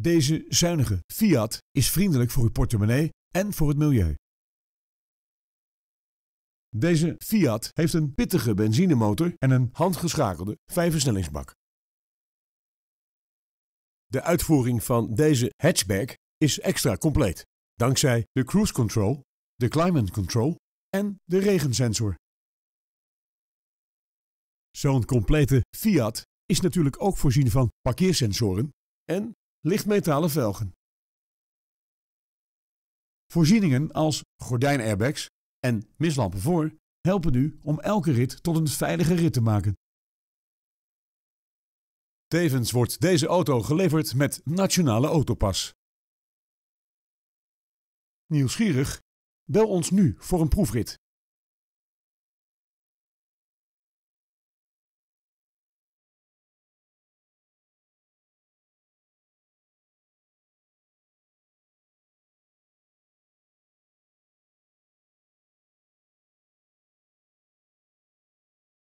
Deze zuinige Fiat is vriendelijk voor uw portemonnee en voor het milieu. Deze Fiat heeft een pittige benzinemotor en een handgeschakelde vijfversnellingsbak. De uitvoering van deze hatchback is extra compleet, dankzij de cruise control, de climate control en de regensensor. Zo'n complete Fiat is natuurlijk ook voorzien van parkeersensoren en lichtmetalen velgen. Voorzieningen als gordijnairbags en mislampen voor helpen u om elke rit tot een veilige rit te maken. Tevens wordt deze auto geleverd met Nationale Autopas. Nieuwsgierig? Bel ons nu voor een proefrit.